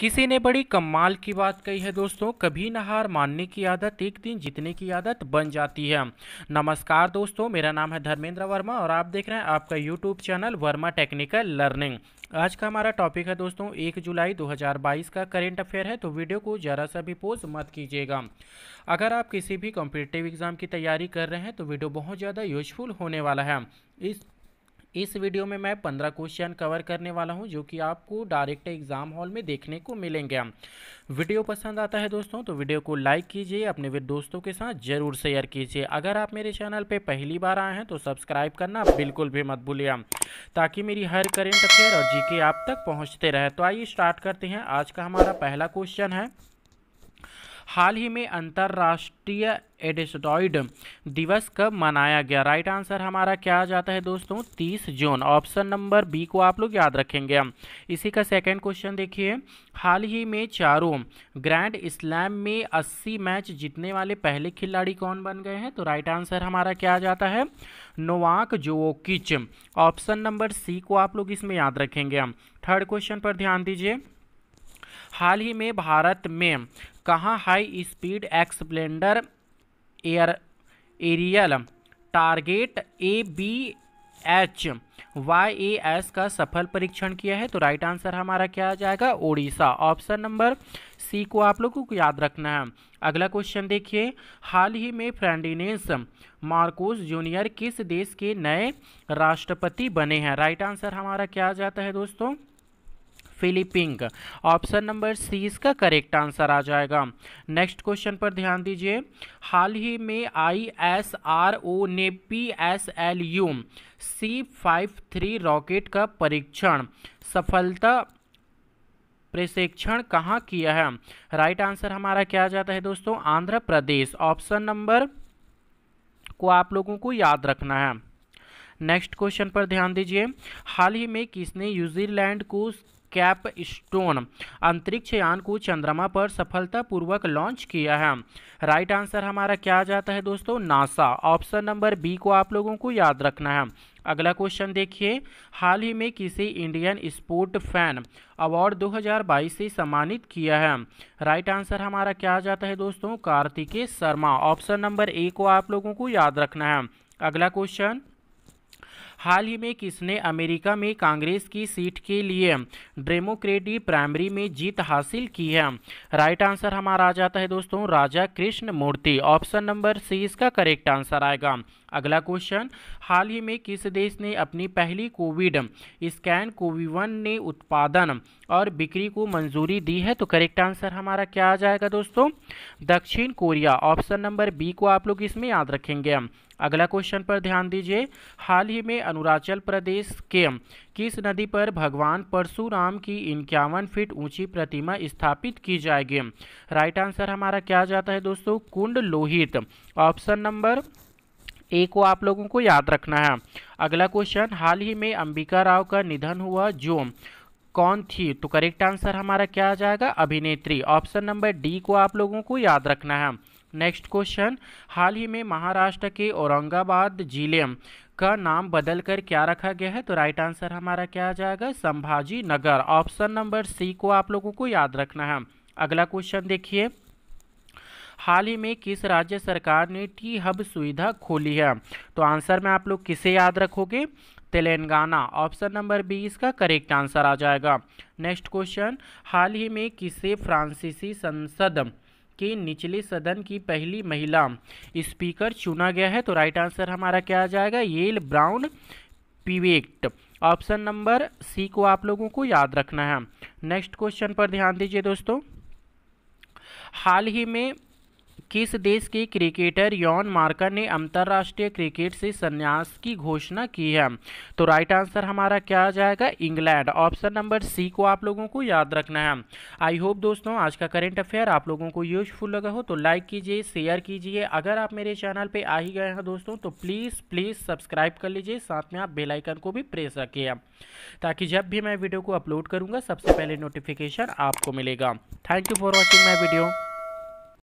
किसी ने बड़ी कमाल की बात कही है दोस्तों कभी न हार मानने की आदत एक दिन जीतने की आदत बन जाती है नमस्कार दोस्तों मेरा नाम है धर्मेंद्र वर्मा और आप देख रहे हैं आपका YouTube channel Varma Technical Learning आज का हमारा टॉपिक है दोस्तों एक जुलाई 2022 का करेंट अफेयर है तो वीडियो को ज़रा सा भी पोज मत कीजिएगा अगर आप किसी भी कॉम्पिटेटिव एग्ज़ाम की तैयारी कर रहे हैं तो वीडियो बहुत ज़्यादा यूजफुल होने वाला है इस इस वीडियो में मैं पंद्रह क्वेश्चन कवर करने वाला हूँ जो कि आपको डायरेक्ट एग्जाम हॉल में देखने को मिलेंगे वीडियो पसंद आता है दोस्तों तो वीडियो को लाइक कीजिए अपने दोस्तों के साथ जरूर शेयर कीजिए अगर आप मेरे चैनल पर पहली बार आए हैं तो सब्सक्राइब करना बिल्कुल भी मत भूलिए ताकि मेरी हर करेंट अफेयर और जी आप तक पहुँचते रहे तो आइए स्टार्ट करते हैं आज का हमारा पहला क्वेश्चन है हाल ही में अंतर्राष्ट्रीय एडिस्टॉइड दिवस कब मनाया गया राइट आंसर हमारा क्या आ जाता है दोस्तों 30 जून ऑप्शन नंबर बी को आप लोग याद रखेंगे इसी का सेकंड क्वेश्चन देखिए हाल ही में चारों ग्रैंड स्लैम में 80 मैच जीतने वाले पहले खिलाड़ी कौन बन गए हैं तो राइट आंसर हमारा क्या आ जाता है नोवाक जोकिच ऑप्शन नंबर सी को आप लोग इसमें याद रखेंगे थर्ड क्वेश्चन पर ध्यान दीजिए हाल ही में भारत में कहाँ high speed expendable air aerial target A B H Y A S का सफल परीक्षण किया है तो राइट आंसर हमारा क्या आ जाएगा ओडिशा ऑप्शन नंबर सी को आप लोगों को याद रखना है अगला क्वेश्चन देखिए हाल ही में फ्रेंडिनेस मार्कोस जूनियर किस देश के नए राष्ट्रपति बने हैं राइट आंसर हमारा क्या आ जाता है दोस्तों फिलीपिंग ऑप्शन नंबर सी इसका करेक्ट आंसर आ जाएगा नेक्स्ट क्वेश्चन पर ध्यान दीजिए हाल ही में आई एस आर ओ ने P S L U C five three rocket का परीक्षण सफलता प्रशिक्षण कहाँ किया है राइट right आंसर हमारा क्या जाता है दोस्तों आंध्र प्रदेश ऑप्शन नंबर को आप लोगों को याद रखना है नेक्स्ट क्वेश्चन पर ध्यान दीजिए हाल ही में किसने न्यूजीलैंड को कैपस्टोन अंतरिक्ष यान को चंद्रमा पर सफलतापूर्वक लॉन्च किया है राइट आंसर हमारा क्या आ जाता है दोस्तों नासा ऑप्शन नंबर बी को आप लोगों को याद रखना है अगला क्वेश्चन देखिए हाल ही में किसी इंडियन स्पोर्ट फैन अवार्ड 2022 से सम्मानित किया है राइट आंसर हमारा क्या आ जाता है दोस्तों Kartikeya Sharma option number A को आप लोगों को याद रखना है अगला क्वेश्चन हाल ही में किसने अमेरिका में कांग्रेस की सीट के लिए डेमोक्रेटिक प्राइमरी में जीत हासिल की है राइट आंसर हमारा आ जाता है दोस्तों Raja Krishna Murthy option number C इसका करेक्ट आंसर आएगा अगला क्वेश्चन हाल ही में किस देश ने अपनी पहली कोविड स्कैन कोविवन ने उत्पादन और बिक्री को मंजूरी दी है तो करेक्ट आंसर हमारा क्या आ जाएगा दोस्तों दक्षिण कोरिया ऑप्शन नंबर बी को आप लोग इसमें याद रखेंगे अगला क्वेश्चन पर ध्यान दीजिए हाल ही में अरुणाचल प्रदेश के किस नदी पर भगवान परशुराम की इक्यावन फीट ऊंची प्रतिमा स्थापित की जाएगी राइट आंसर हमारा क्या जाता है दोस्तों Kund Lohit option number A को आप लोगों को याद रखना है अगला क्वेश्चन हाल ही में अंबिका राव का निधन हुआ जो कौन थी तो करेक्ट आंसर हमारा क्या आ जाएगा अभिनेत्री ऑप्शन नंबर डी को आप लोगों को याद रखना है नेक्स्ट क्वेश्चन हाल ही में महाराष्ट्र के औरंगाबाद जिले का नाम बदलकर क्या रखा गया है तो राइट आंसर हमारा क्या आ जाएगा Sambhaji Nagar option number C को आप लोगों को याद रखना है अगला क्वेश्चन देखिए हाल ही में किस राज्य सरकार ने टी हब सुविधा खोली है तो आंसर में आप लोग किसे याद रखोगे तेलंगाना ऑप्शन नंबर बी इसका करेक्ट आंसर आ जाएगा नेक्स्ट क्वेश्चन हाल ही में किसे फ्रांसीसी संसद के निचले सदन की पहली महिला स्पीकर चुना गया है तो राइट आंसर हमारा क्या आ जाएगा येल ब्राउन पीवेक्ट ऑप्शन नंबर सी को आप लोगों को याद रखना है नेक्स्ट क्वेश्चन पर ध्यान दीजिए दोस्तों हाल ही में किस देश के क्रिकेटर यौन मार्कर ने अंतर्राष्ट्रीय क्रिकेट से संन्यास की घोषणा की है तो राइट आंसर हमारा क्या आ जाएगा इंग्लैंड ऑप्शन नंबर सी को आप लोगों को याद रखना है आई होप दोस्तों आज का करेंट अफेयर आप लोगों को यूजफुल लगा हो तो लाइक कीजिए शेयर कीजिए अगर आप मेरे चैनल पर आ ही गए हैं दोस्तों तो प्लीज़ प्लीज़ सब्सक्राइब कर लीजिए साथ में आप बेलाइकन को भी प्रेस रखिए ताकि जब भी मैं वीडियो को अपलोड करूँगा सबसे पहले नोटिफिकेशन आपको मिलेगा thank you for watching my video